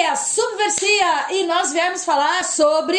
é a Subversia e nós viemos falar sobre.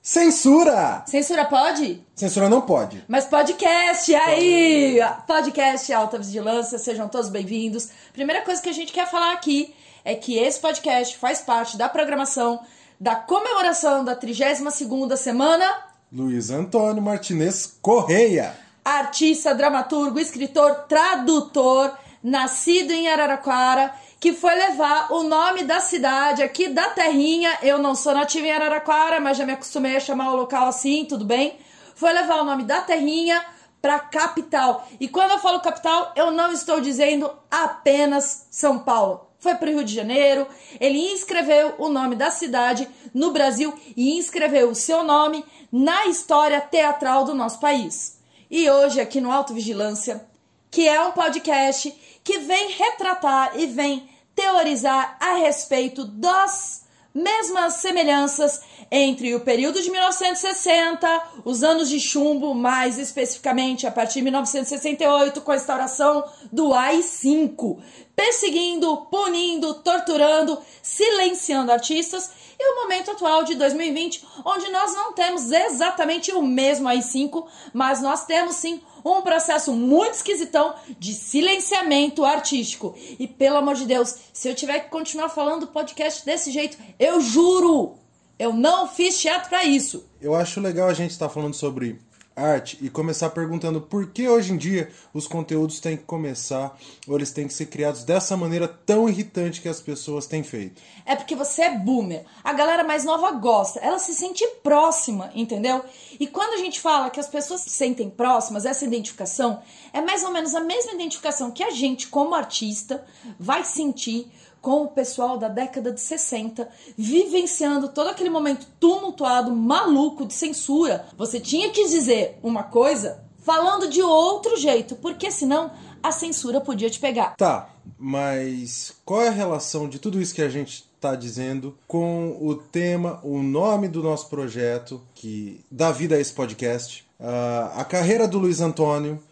Censura! Censura pode? Censura não pode. Mas podcast aí! Podcast Alta Vigilância, sejam todos bem-vindos. Primeira coisa que a gente quer falar aqui é que esse podcast faz parte da programação da comemoração da 32ª semana Luiz Antônio Martinez Correia. Artista, dramaturgo, escritor, tradutor nascido em Araraquara, que foi levar o nome da cidade aqui da Terrinha. Eu não sou nativa em Araraquara, mas já me acostumei a chamar o local assim, tudo bem? Foi levar o nome da Terrinha para capital. E quando eu falo capital, eu não estou dizendo apenas São Paulo. Foi para o Rio de Janeiro, ele inscreveu o nome da cidade no Brasil e inscreveu o seu nome na história teatral do nosso país. E hoje, aqui no Auto Vigilância que é um podcast que vem retratar e vem teorizar a respeito das mesmas semelhanças entre o período de 1960, os anos de chumbo, mais especificamente a partir de 1968, com a instauração do AI-5, perseguindo, punindo, torturando, silenciando artistas e o momento atual de 2020, onde nós não temos exatamente o mesmo AI-5, mas nós temos sim um processo muito esquisitão de silenciamento artístico. E pelo amor de Deus, se eu tiver que continuar falando podcast desse jeito, eu juro, eu não fiz teatro para isso. Eu acho legal a gente estar tá falando sobre arte e começar perguntando por que hoje em dia os conteúdos têm que começar ou eles têm que ser criados dessa maneira tão irritante que as pessoas têm feito. É porque você é boomer. A galera mais nova gosta, ela se sente próxima, entendeu? E quando a gente fala que as pessoas se sentem próximas, essa identificação é mais ou menos a mesma identificação que a gente como artista vai sentir com o pessoal da década de 60, vivenciando todo aquele momento tumultuado, maluco de censura. Você tinha que dizer uma coisa falando de outro jeito, porque senão a censura podia te pegar. Tá, mas qual é a relação de tudo isso que a gente está dizendo com o tema, o nome do nosso projeto que dá vida a esse podcast, ah, a carreira do Luiz Antônio,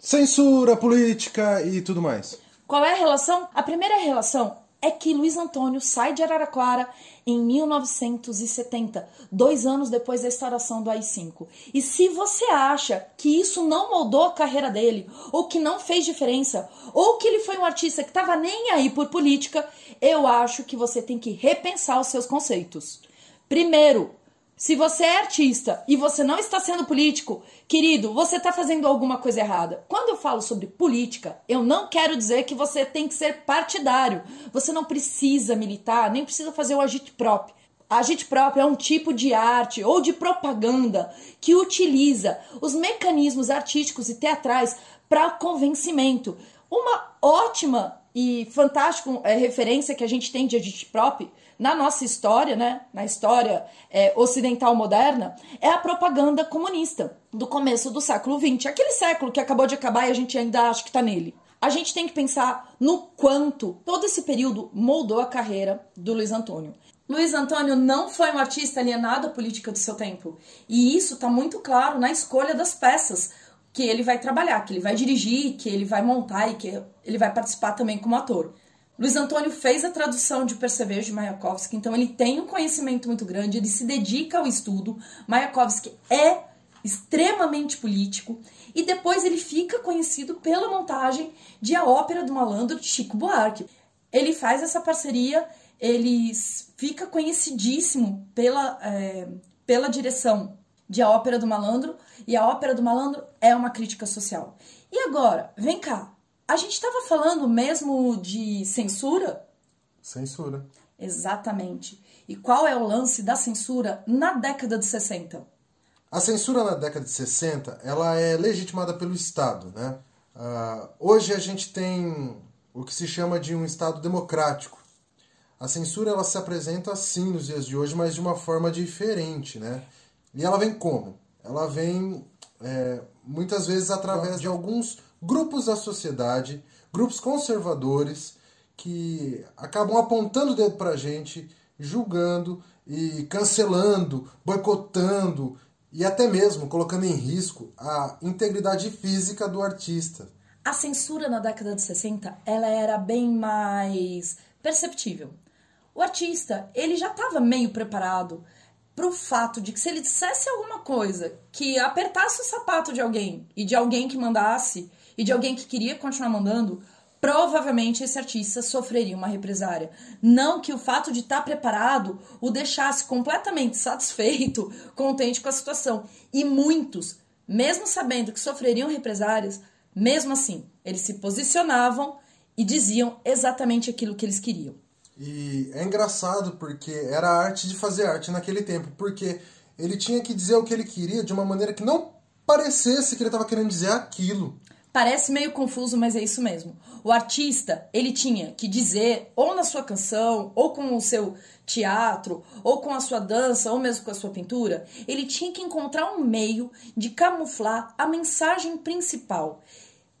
censura política e tudo mais? Qual é a relação? A primeira relação é que Luiz Antônio sai de Araraquara em 1970, dois anos depois da instauração do AI-5. E se você acha que isso não moldou a carreira dele, ou que não fez diferença, ou que ele foi um artista que estava nem aí por política, eu acho que você tem que repensar os seus conceitos. Primeiro, se você é artista e você não está sendo político, querido, você está fazendo alguma coisa errada. Quando eu falo sobre política, eu não quero dizer que você tem que ser partidário. Você não precisa militar, nem precisa fazer o agite próprio. Agite próprio é um tipo de arte ou de propaganda que utiliza os mecanismos artísticos e teatrais para convencimento. Uma ótima e fantástica é, referência que a gente tem de agite próprio na nossa história, né, na história é, ocidental moderna, é a propaganda comunista do começo do século XX, aquele século que acabou de acabar e a gente ainda acha que está nele. A gente tem que pensar no quanto todo esse período moldou a carreira do Luiz Antônio. Luiz Antônio não foi um artista alienado à política do seu tempo, e isso está muito claro na escolha das peças que ele vai trabalhar, que ele vai dirigir, que ele vai montar e que ele vai participar também como ator. Luiz Antônio fez a tradução de Percevejo de Mayakovsky, então ele tem um conhecimento muito grande, ele se dedica ao estudo. Mayakovsky é extremamente político e depois ele fica conhecido pela montagem de A Ópera do Malandro de Chico Buarque. Ele faz essa parceria, ele fica conhecidíssimo pela, é, pela direção de A Ópera do Malandro e A Ópera do Malandro é uma crítica social. E agora, vem cá, a gente estava falando mesmo de censura? Censura. Exatamente. E qual é o lance da censura na década de 60? A censura na década de 60 ela é legitimada pelo Estado. Né? Uh, hoje a gente tem o que se chama de um Estado democrático. A censura ela se apresenta assim nos dias de hoje, mas de uma forma diferente. Né? E ela vem como? Ela vem é, muitas vezes através de alguns grupos da sociedade, grupos conservadores, que acabam apontando o dedo para a gente, julgando e cancelando, boicotando e até mesmo colocando em risco a integridade física do artista. A censura na década de 60 ela era bem mais perceptível. O artista ele já estava meio preparado para o fato de que se ele dissesse alguma coisa que apertasse o sapato de alguém e de alguém que mandasse, e de alguém que queria continuar mandando, provavelmente esse artista sofreria uma represária. Não que o fato de estar preparado o deixasse completamente satisfeito, contente com a situação. E muitos, mesmo sabendo que sofreriam represárias, mesmo assim, eles se posicionavam e diziam exatamente aquilo que eles queriam. E é engraçado porque era a arte de fazer arte naquele tempo, porque ele tinha que dizer o que ele queria de uma maneira que não parecesse que ele estava querendo dizer aquilo. Parece meio confuso, mas é isso mesmo. O artista, ele tinha que dizer, ou na sua canção, ou com o seu teatro, ou com a sua dança, ou mesmo com a sua pintura, ele tinha que encontrar um meio de camuflar a mensagem principal.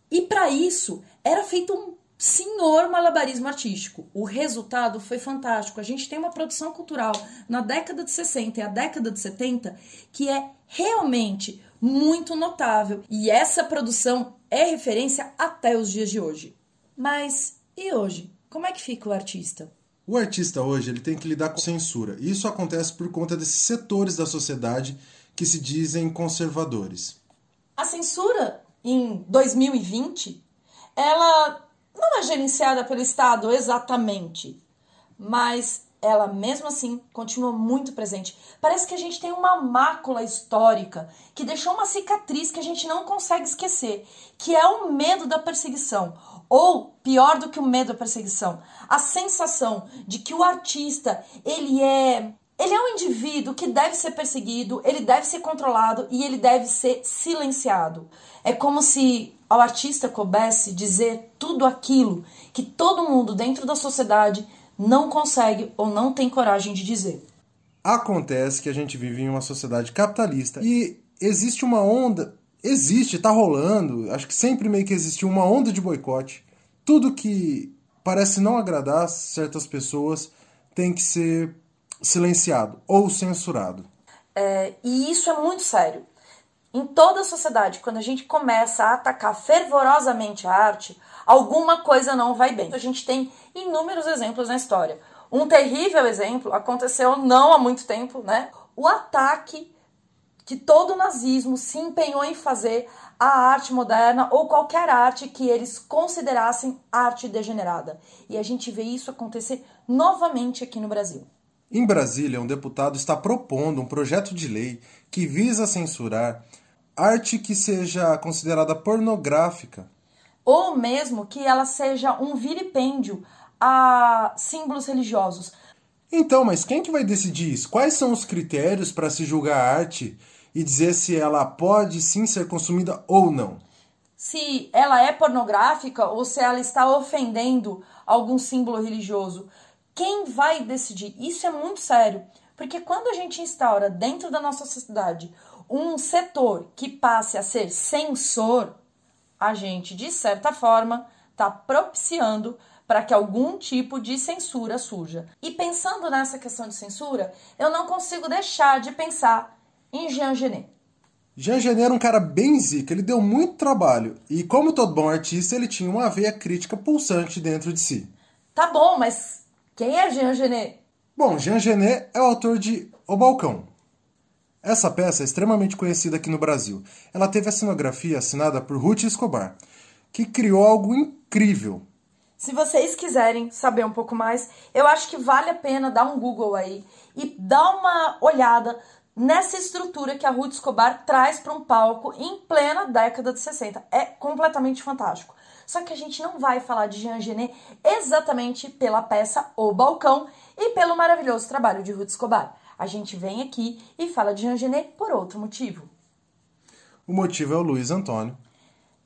E para isso, era feito um senhor malabarismo artístico. O resultado foi fantástico. A gente tem uma produção cultural na década de 60 e a década de 70 que é realmente muito notável. E essa produção é referência até os dias de hoje. Mas e hoje? Como é que fica o artista? O artista hoje ele tem que lidar com censura. E isso acontece por conta desses setores da sociedade que se dizem conservadores. A censura em 2020, ela não é gerenciada pelo Estado exatamente, mas ela mesmo assim continua muito presente. Parece que a gente tem uma mácula histórica que deixou uma cicatriz que a gente não consegue esquecer, que é o medo da perseguição, ou pior do que o medo da perseguição, a sensação de que o artista, ele é ele é um indivíduo que deve ser perseguido, ele deve ser controlado e ele deve ser silenciado. É como se ao artista coubesse dizer tudo aquilo que todo mundo dentro da sociedade não consegue ou não tem coragem de dizer. Acontece que a gente vive em uma sociedade capitalista e existe uma onda, existe, tá rolando, acho que sempre meio que existiu uma onda de boicote. Tudo que parece não agradar certas pessoas tem que ser silenciado ou censurado. É, e isso é muito sério. Em toda a sociedade, quando a gente começa a atacar fervorosamente a arte, alguma coisa não vai bem. A gente tem inúmeros exemplos na história. Um terrível exemplo aconteceu não há muito tempo, né? O ataque que todo o nazismo se empenhou em fazer à arte moderna ou qualquer arte que eles considerassem arte degenerada. E a gente vê isso acontecer novamente aqui no Brasil. Em Brasília, um deputado está propondo um projeto de lei que visa censurar arte que seja considerada pornográfica ou mesmo que ela seja um viripêndio a símbolos religiosos. Então, mas quem que vai decidir isso? Quais são os critérios para se julgar a arte e dizer se ela pode sim ser consumida ou não? Se ela é pornográfica ou se ela está ofendendo algum símbolo religioso. Quem vai decidir? Isso é muito sério, porque quando a gente instaura dentro da nossa sociedade um setor que passe a ser censor, a gente, de certa forma, está propiciando para que algum tipo de censura surja. E pensando nessa questão de censura, eu não consigo deixar de pensar em Jean Genet. Jean Genet era um cara bem zica, ele deu muito trabalho. E como todo bom artista, ele tinha uma veia crítica pulsante dentro de si. Tá bom, mas quem é Jean Genet? Bom, Jean Genet é o autor de O Balcão, essa peça é extremamente conhecida aqui no Brasil. Ela teve a cenografia assinada por Ruth Escobar, que criou algo incrível. Se vocês quiserem saber um pouco mais, eu acho que vale a pena dar um Google aí e dar uma olhada nessa estrutura que a Ruth Escobar traz para um palco em plena década de 60. É completamente fantástico. Só que a gente não vai falar de Jean Genet exatamente pela peça O Balcão e pelo maravilhoso trabalho de Ruth Escobar. A gente vem aqui e fala de Jean Genet por outro motivo. O motivo é o Luiz Antônio.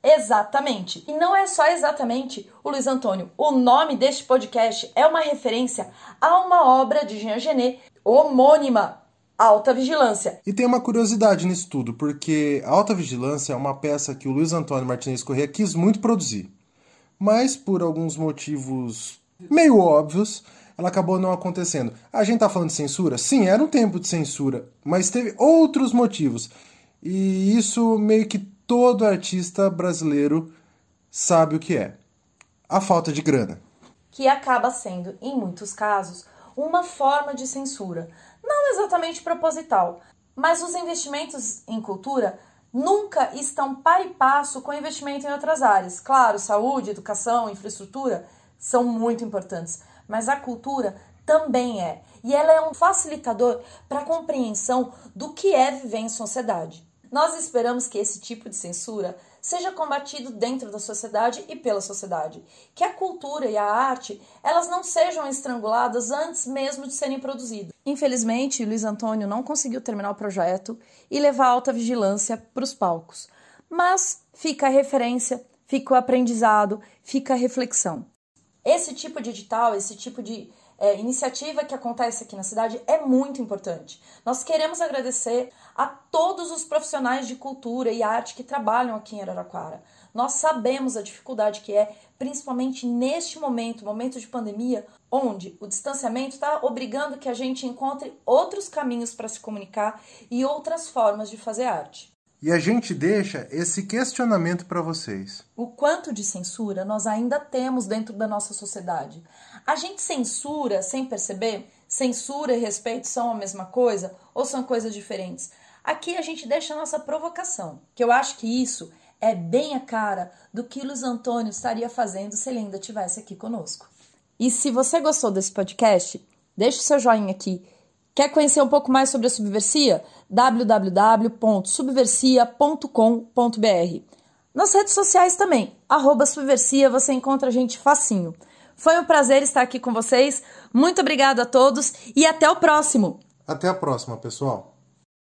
Exatamente. E não é só exatamente o Luiz Antônio. O nome deste podcast é uma referência a uma obra de Jean Genet homônima Alta Vigilância. E tem uma curiosidade nisso tudo, porque Alta Vigilância é uma peça que o Luiz Antônio Martinez Corrêa quis muito produzir. Mas por alguns motivos meio óbvios, ela acabou não acontecendo. A gente tá falando de censura? Sim, era um tempo de censura, mas teve outros motivos. E isso meio que todo artista brasileiro sabe o que é: a falta de grana. Que acaba sendo, em muitos casos, uma forma de censura. Não exatamente proposital, mas os investimentos em cultura nunca estão par e passo com investimento em outras áreas. Claro, saúde, educação, infraestrutura são muito importantes mas a cultura também é. E ela é um facilitador para a compreensão do que é viver em sociedade. Nós esperamos que esse tipo de censura seja combatido dentro da sociedade e pela sociedade, que a cultura e a arte elas não sejam estranguladas antes mesmo de serem produzidas. Infelizmente, Luiz Antônio não conseguiu terminar o projeto e levar alta vigilância para os palcos, mas fica a referência, fica o aprendizado, fica a reflexão. Esse tipo de edital, esse tipo de é, iniciativa que acontece aqui na cidade é muito importante. Nós queremos agradecer a todos os profissionais de cultura e arte que trabalham aqui em Araraquara. Nós sabemos a dificuldade que é, principalmente neste momento, momento de pandemia, onde o distanciamento está obrigando que a gente encontre outros caminhos para se comunicar e outras formas de fazer arte. E a gente deixa esse questionamento para vocês. O quanto de censura nós ainda temos dentro da nossa sociedade? A gente censura sem perceber? Censura e respeito são a mesma coisa ou são coisas diferentes? Aqui a gente deixa a nossa provocação, que eu acho que isso é bem a cara do que Luiz Antônio estaria fazendo se ele ainda estivesse aqui conosco. E se você gostou desse podcast, deixe seu joinha aqui Quer conhecer um pouco mais sobre a Subversia? www.subversia.com.br Nas redes sociais também, arroba Subversia, você encontra a gente facinho. Foi um prazer estar aqui com vocês, muito obrigado a todos e até o próximo! Até a próxima, pessoal!